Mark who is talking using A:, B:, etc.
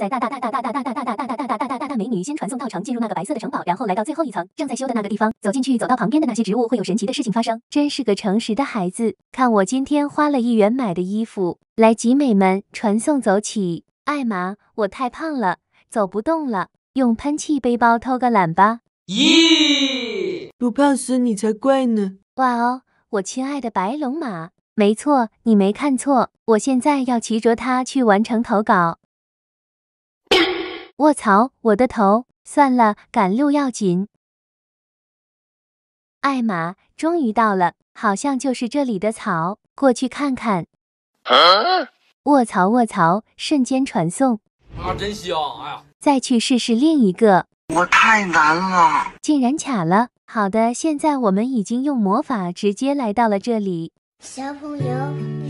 A: 在大大大大大大大大大大大大大大大大大大大美女，先传送到场，进入那个白色的城堡，然后来到最后一层正在修的那个地方，走进去，走到旁边的那些植物，会有神奇的事情发生。真是个诚实的孩子，看我今天花了一元买的衣服。来，集美们，传送走起！艾玛，我太胖了，走不动了，用喷气背包偷个懒吧。
B: 咦，
A: 不胖死你才怪呢！哇哦，我亲爱的白龙马，没错，你没看错，我现在要骑着它去完成投稿。卧槽！我的头，算了，赶路要紧。艾玛，终于到了，好像就是这里的草，过去看看。卧槽！卧槽！瞬间传送。
B: 啊，真香！哎呀，
A: 再去试试另一个。
B: 我太难了，
A: 竟然卡了。好的，现在我们已经用魔法直接来到了这里。
B: 小朋友。